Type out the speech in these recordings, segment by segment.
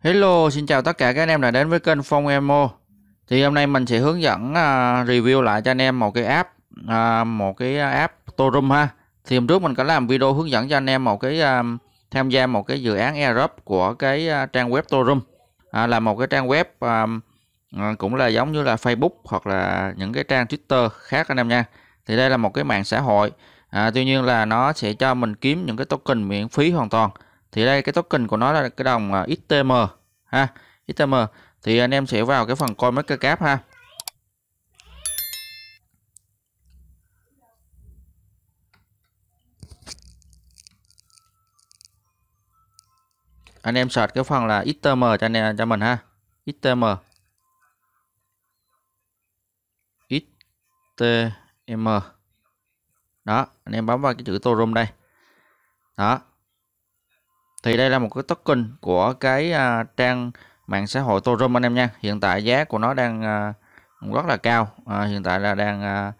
Hello, xin chào tất cả các anh em đã đến với kênh Phong Emo. Thì hôm nay mình sẽ hướng dẫn uh, review lại cho anh em một cái app, uh, một cái à, app Torum ha. Thì hôm trước mình có làm video hướng dẫn cho anh em một cái uh, tham gia một cái dự án Europe của cái uh, trang web Torum, uh, là một cái trang web uh, à, cũng là giống như là Facebook hoặc là những cái trang Twitter khác anh em nha thì đây là một cái mạng xã hội à, tuy nhiên là nó sẽ cho mình kiếm những cái token miễn phí hoàn toàn thì đây cái token của nó là cái đồng XTM à, ha XTM thì anh em sẽ vào cái phần coin market cap ha anh em search cái phần là XTM cho anh em cho mình ha XTM HTM đó anh em bấm vào cái chữ Torum đây đó thì đây là một cái token của cái uh, trang mạng xã hội Torum anh em nha hiện tại giá của nó đang uh, rất là cao uh, hiện tại là đang uh,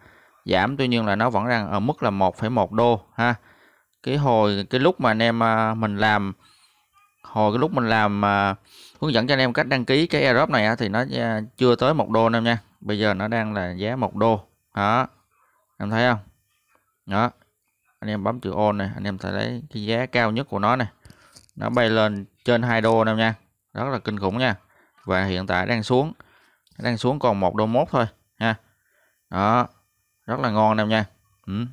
giảm tuy nhiên là nó vẫn đang ở mức là 1,1 đô ha cái hồi cái lúc mà anh em uh, mình làm hồi cái lúc mình làm uh, hướng dẫn cho anh em cách đăng ký cái airdrop này uh, thì nó uh, chưa tới một đô anh em nha bây giờ nó đang là giá một đô đó em thấy không đó anh em bấm chữ on này anh em sẽ lấy cái giá cao nhất của nó này nó bay lên trên 2 đô anh nha rất là kinh khủng nha và hiện tại đang xuống đang xuống còn một đô mốt thôi nha đó rất là ngon anh em nha ừ.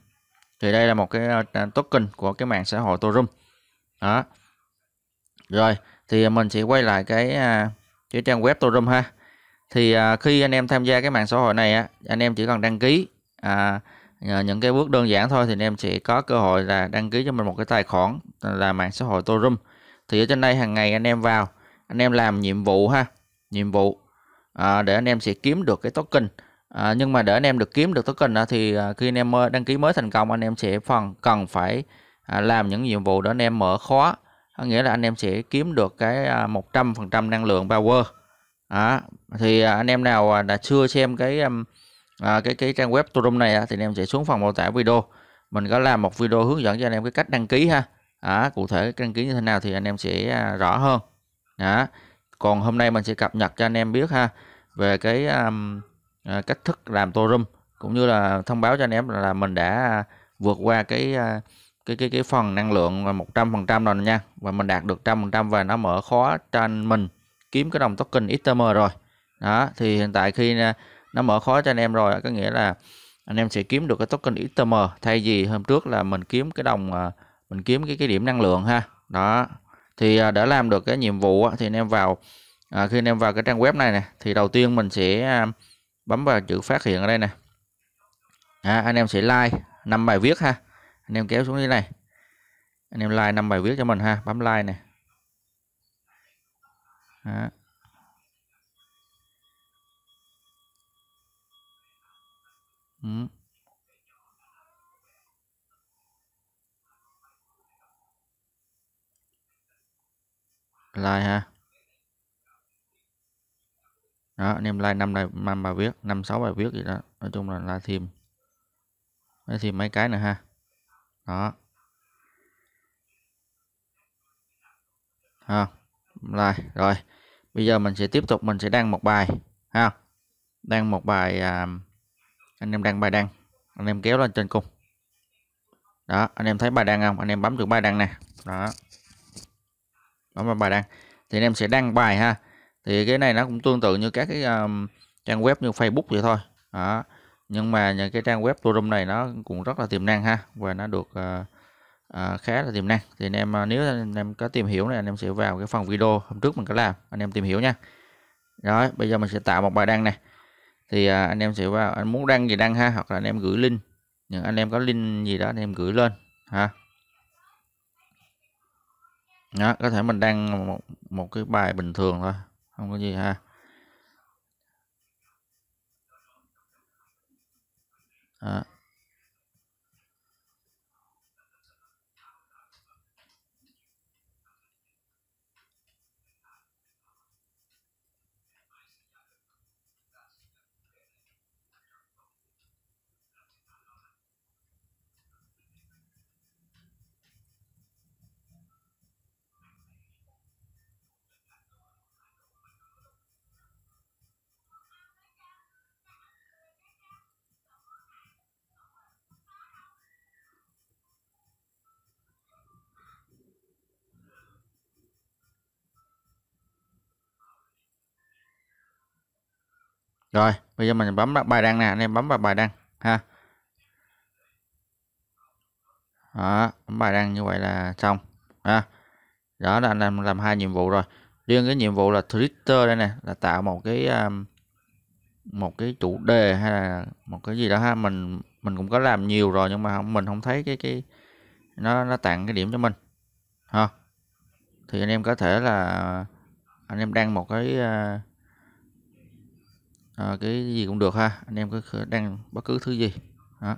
thì đây là một cái ờ, token của cái mạng xã hội Torum đó rồi thì mình sẽ quay lại cái à, cái trang web Torum ha thì à, khi anh em tham gia cái mạng xã hội này á anh em chỉ cần đăng ký à, những cái bước đơn giản thôi thì anh em sẽ có cơ hội là đăng ký cho mình một cái tài khoản là mạng xã hội Torum thì ở trên đây hàng ngày anh em vào anh em làm nhiệm vụ ha nhiệm vụ à, để anh em sẽ kiếm được cái token à, nhưng mà để anh em được kiếm được token à, thì à, khi anh em đăng ký mới thành công anh em sẽ phần cần phải à, làm những nhiệm vụ để anh em mở khóa nghĩa là anh em sẽ kiếm được cái à, 100% năng lượng power à, thì anh em nào à, đã chưa xem cái um, à, cái cái trang web Torum này thì anh em sẽ xuống phần mô tả video mình có làm một video hướng dẫn cho anh em cái cách đăng ký ha à, cụ thể đăng ký như thế nào thì anh em sẽ à, rõ hơn à, còn hôm nay mình sẽ cập nhật cho anh em biết ha về cái um, cách thức làm Torum cũng như là thông báo cho anh em là mình đã vượt qua cái cái cái cái phần năng lượng 100% rồi nha và mình đạt được 100% và nó mở khóa cho anh mình kiếm cái đồng token Etherm rồi đó thì hiện tại khi à, nó mở khóa cho anh em rồi có nghĩa là anh em sẽ kiếm được cái token Etherm thay vì hôm trước là mình kiếm cái đồng à, mình kiếm cái cái điểm năng lượng ha đó thì à, để làm được cái nhiệm vụ thì anh em vào khi anh em vào cái trang web này nè thì đầu tiên mình sẽ bấm vào chữ phát hiện ở đây nè à, anh em sẽ like năm bài viết ha anh em kéo xuống dưới này anh em like năm bài viết cho mình ha bấm like này đó. Ừ. like ha đó anh em like năm bài, năm bài viết năm sáu bài viết gì đó nói chung là like thêm like thêm mấy cái nữa ha đó ha rồi rồi bây giờ mình sẽ tiếp tục mình sẽ đăng một bài ha đăng một bài à, anh em đăng bài đăng anh em kéo lên trên cùng đó anh em thấy bài đăng không anh em bấm được bài đăng nè đó bấm vào bài đăng thì anh em sẽ đăng bài ha thì cái này nó cũng tương tự như các cái um, trang web như Facebook vậy thôi đó nhưng mà những cái trang web forum này nó cũng rất là tiềm năng ha và nó được uh, à, khá là tiềm năng thì anh em à, nếu anh em có tìm hiểu này anh em sẽ vào cái phần video hôm trước mình có làm anh em tìm hiểu nha rồi bây giờ mình sẽ tạo một bài đăng này thì à, anh em sẽ vào anh muốn đăng gì đăng ha hoặc là anh em gửi link những anh em có link gì đó anh em gửi lên ha đó có thể mình đăng một, một cái bài bình thường thôi không có gì ha đó. rồi bây giờ mình bấm bài đăng nè anh em bấm vào bài đăng ha đó bấm bài đăng như vậy là xong ha đó là anh em làm hai nhiệm vụ rồi riêng cái nhiệm vụ là Twitter đây nè là tạo một cái um, một cái chủ đề hay là một cái gì đó ha mình mình cũng có làm nhiều rồi nhưng mà không mình không thấy cái cái nó nó tặng cái điểm cho mình ha thì anh em có thể là anh em đăng một cái uh, à, cái gì cũng được ha anh em cứ đăng bất cứ thứ gì đó.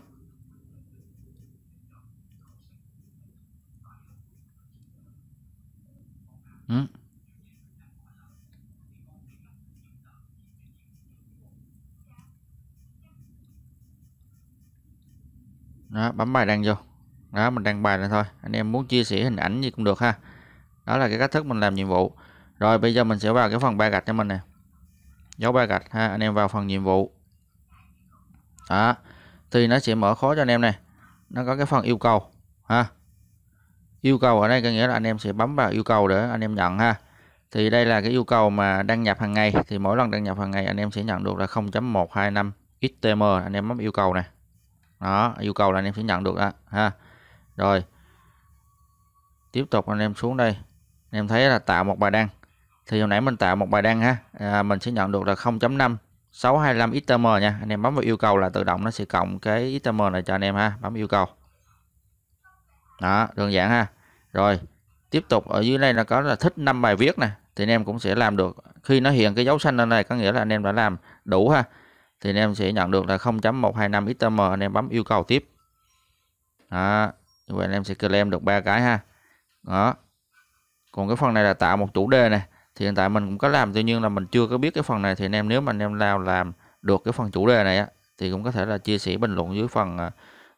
Ừ. Đó, bấm bài đăng vô đó mình đăng bài lên thôi anh em muốn chia sẻ hình ảnh gì cũng được ha đó là cái cách thức mình làm nhiệm vụ rồi bây giờ mình sẽ vào cái phần ba gạch cho mình nè dấu ba gạch ha anh em vào phần nhiệm vụ đó thì nó sẽ mở khó cho anh em này nó có cái phần yêu cầu ha yêu cầu ở đây có nghĩa là anh em sẽ bấm vào yêu cầu để anh em nhận ha thì đây là cái yêu cầu mà đăng nhập hàng ngày thì mỗi lần đăng nhập hàng ngày anh em sẽ nhận được là 0.125 XTM anh em bấm yêu cầu này đó yêu cầu là anh em sẽ nhận được đó ha rồi tiếp tục anh em xuống đây anh em thấy là tạo một bài đăng thì hồi nãy mình tạo một bài đăng ha à, mình sẽ nhận được là 0.5 625 xtm nha anh em bấm vào yêu cầu là tự động nó sẽ cộng cái xtm này cho anh em ha bấm yêu cầu đó đơn giản ha rồi tiếp tục ở dưới đây là có là thích 5 bài viết nè thì anh em cũng sẽ làm được khi nó hiện cái dấu xanh lên này có nghĩa là anh em đã làm đủ ha thì anh em sẽ nhận được là 0.125 xtm anh em bấm yêu cầu tiếp đó như vậy anh em sẽ claim được ba cái ha đó còn cái phần này là tạo một chủ đề này thì hiện tại mình cũng có làm tuy nhiên là mình chưa có biết cái phần này thì anh em nếu mà anh em nào làm được cái phần chủ đề này á thì cũng có thể là chia sẻ bình luận dưới phần à,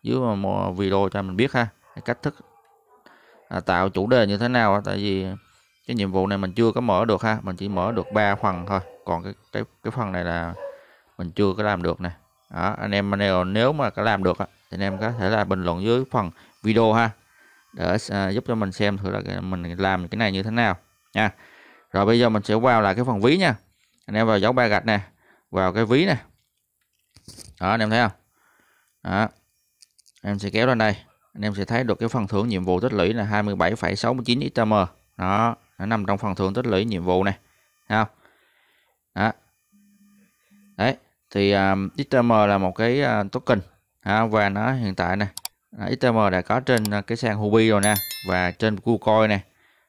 dưới một video cho mình biết ha cách thức à, tạo chủ đề như thế nào tại vì cái nhiệm vụ này mình chưa có mở được ha mình chỉ mở được 3 phần thôi còn cái cái cái phần này là mình chưa có làm được nè đó, anh em nào nếu mà có làm được thì anh em có thể là bình luận dưới phần video ha để uh, giúp cho mình xem thử là mình làm cái này như thế nào nha rồi bây giờ mình sẽ vào lại cái phần ví nha anh em vào dấu ba gạch nè vào cái ví nè đó anh em thấy không đó em sẽ kéo lên đây anh em sẽ thấy được cái phần thưởng nhiệm vụ tích lũy là 27,69 ITM đó nó nằm trong phần thưởng tích lũy nhiệm vụ này thấy không đó đấy thì um, à, ITM là một cái uh, token à, và nó hiện tại nè ITM đã có trên à, cái sàn Huobi rồi nè và trên KuCoin nè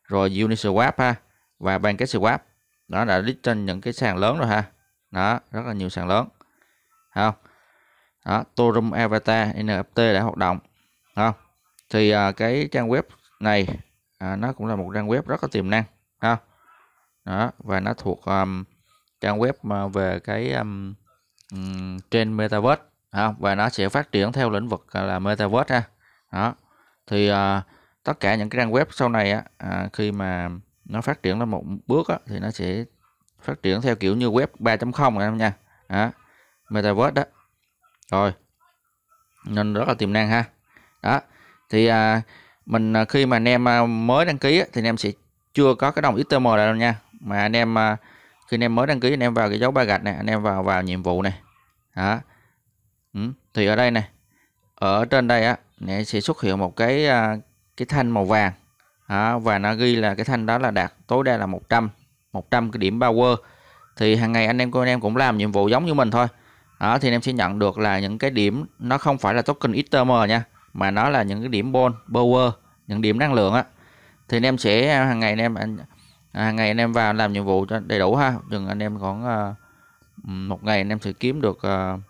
rồi Uniswap ha và ban kết swap đó đã list trên những cái sàn lớn rồi ha đó rất là nhiều sàn lớn không đó Torum Avatar NFT đã hoạt động không thì à, cái trang web này à, nó cũng là một trang web rất là tiềm năng ha đó và nó thuộc um, trang web mà về cái um, um, trên metaverse ha? và nó sẽ phát triển theo lĩnh vực à, là metaverse ha đó thì uh, tất cả những cái trang web sau này á uh, khi mà nó phát triển lên một bước á, thì nó sẽ phát triển theo kiểu như web 3.0 này em nha đó. metaverse đó rồi nên rất là tiềm năng ha đó thì à, mình à, khi mà anh em à, mới đăng ký thì anh em sẽ chưa có cái đồng XTM này đâu nha mà anh em à, khi anh em mới đăng ký anh em vào cái dấu ba gạch này anh em vào vào nhiệm vụ này đó ừ. thì ở đây này ở trên đây á sẽ xuất hiện một cái cái thanh màu vàng đó, và nó ghi là cái thanh đó là đạt tối đa là 100 100 cái điểm power thì hàng ngày anh em cô anh em cũng làm nhiệm vụ giống như mình thôi đó, thì anh em sẽ nhận được là những cái điểm nó không phải là token XTM nha mà nó là những cái điểm bond power những điểm năng lượng á thì anh em sẽ à, hàng ngày anh em anh, à, hàng ngày anh em vào làm nhiệm vụ cho đầy đủ ha chừng anh em còn uh, à, một ngày anh em sẽ kiếm được uh,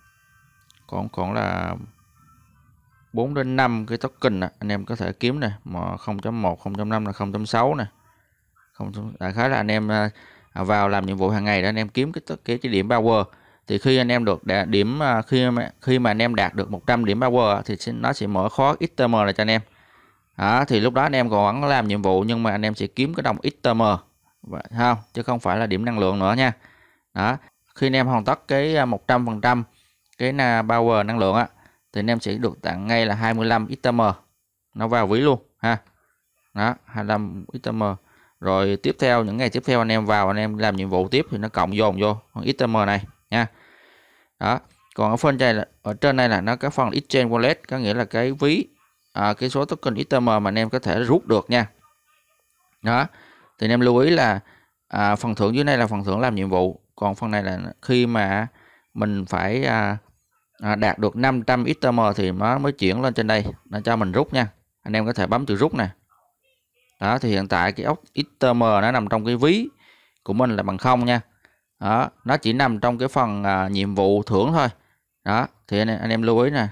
còn còn là 4 đến 5 cái token này, anh em có thể kiếm này mà 0.1 0.5 là 0.6 này không đại khái là anh em à, à, vào làm nhiệm vụ hàng ngày để anh em kiếm cái cái cái điểm power thì khi anh em được đạt điểm à, khi mà, khi mà anh em đạt được 100 điểm power thì nó sẽ mở khóa XTM là cho anh em đó, thì lúc đó anh em còn làm nhiệm vụ nhưng mà anh em sẽ kiếm cái đồng XTM không chứ không phải là điểm năng lượng nữa nha đó khi anh em hoàn tất cái 100 phần trăm cái power năng lượng á thì anh em sẽ được tặng ngay là 25 XTM nó vào ví luôn ha đó 25 XTM rồi tiếp theo những ngày tiếp theo anh em vào anh em làm nhiệm vụ tiếp thì nó cộng dồn vô con XTM này nha đó còn ở phần này là ở trên này là nó cái phần exchange wallet có nghĩa là cái ví à, cái số token XTM mà anh em có thể rút được nha đó thì anh em lưu ý là à, phần thưởng dưới này là phần thưởng làm nhiệm vụ còn phần này là khi mà mình phải à, à, đạt được 500 XTM thì nó mới chuyển lên trên đây nó cho mình rút nha anh em có thể bấm từ rút nè đó thì hiện tại cái ốc XTM nó nằm trong cái ví của mình là bằng không nha đó nó chỉ nằm trong cái phần à, nhiệm vụ thưởng thôi đó thì anh, anh em lưu ý nè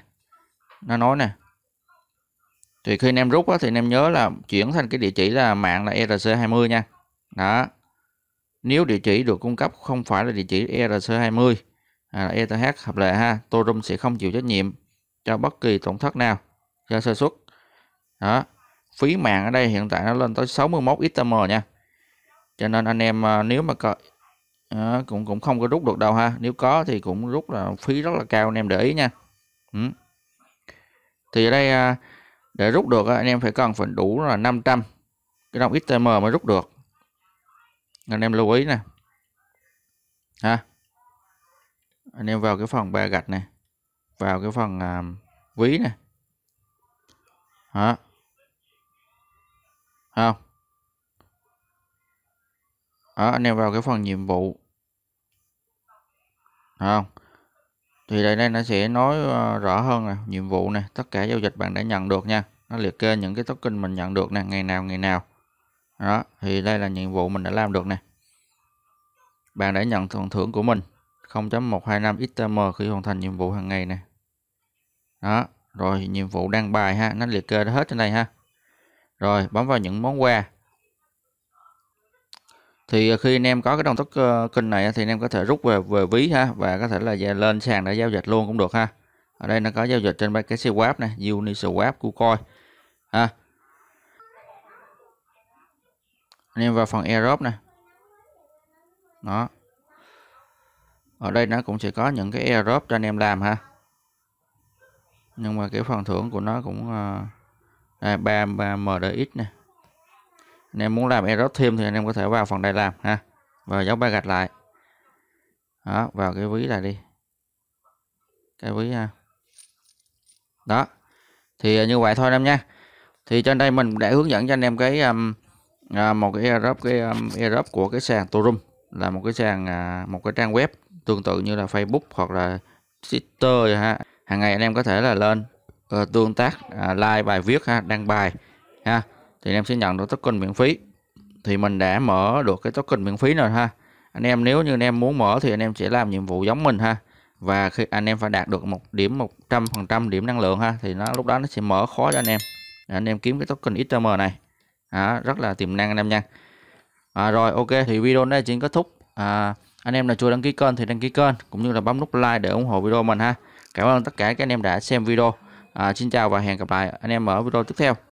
nó nói nè thì khi anh em rút á, thì anh em nhớ là chuyển thành cái địa chỉ là mạng là ERC20 nha đó nếu địa chỉ được cung cấp không phải là địa chỉ ERC20 À, là ETH hợp lệ ha Torum sẽ không chịu trách nhiệm cho bất kỳ tổn thất nào do sơ xuất. đó phí mạng ở đây hiện tại nó lên tới 61 XTM nha cho nên anh em à, nếu mà có à, cũng cũng không có rút được đâu ha nếu có thì cũng rút là phí rất là cao anh em để ý nha ừ. thì ở đây à, để rút được anh em phải cần phải đủ là 500 cái đồng XTM mới rút được anh em lưu ý nè ha anh em vào cái phần ba gạch này vào cái phần à, ví này hả không đó, anh em vào cái phần nhiệm vụ không thì đây đây nó sẽ nói ờ, rõ hơn là nhiệm vụ này tất cả giao dịch bạn đã nhận được nha nó liệt kê những cái token mình nhận được nè ngày nào ngày nào đó thì đây là nhiệm vụ mình đã làm được nè bạn đã nhận phần thưởng của mình 0.125 xtm khi hoàn thành nhiệm vụ hàng ngày nè đó rồi nhiệm vụ đăng bài ha nó liệt kê hết trên đây ha rồi bấm vào những món quà thì ờ, khi anh em có cái đồng tốc ờ, kênh này thì anh em có thể rút về về ví ha và có thể là lên sàn để giao dịch luôn cũng được ha ở đây nó có giao dịch trên ba cái swap này uniswap kucoin ha anh em vào phần airdrop này đó ở đây nó cũng sẽ có những cái airdrop cho anh em làm ha nhưng mà cái phần thưởng của nó cũng ờ, đây ba mdx này anh em muốn làm airdrop thêm thì anh em có thể vào phần đây làm ha và dấu ba gạch lại đó vào cái ví này đi cái ví ha đó thì ờ, như vậy thôi anh em nha thì trên đây mình đã hướng dẫn cho anh em cái um, à, một cái airdrop cái um, airdrop của cái sàn Torum là một cái sàn à, một cái trang web tương tự như là Facebook hoặc là Twitter ha hàng ngày anh em có thể là lên uh, tương tác uh, like bài viết ha đăng bài ha thì anh em sẽ nhận được token miễn phí thì mình đã mở được cái token miễn phí rồi ha anh em nếu như anh em muốn mở thì anh em sẽ làm nhiệm vụ giống mình ha và khi anh em phải đạt được một điểm 100% điểm năng lượng ha thì nó lúc đó nó sẽ mở khó cho anh em anh em kiếm cái token XTM này à, rất là tiềm năng anh em nha à, rồi ok thì video này chính kết thúc à, anh em nào chưa đăng ký kênh thì đăng ký kênh cũng như là bấm nút like để ủng hộ video mình ha cảm ơn tất cả các anh em đã xem video à, xin chào và hẹn gặp lại anh em ở video tiếp theo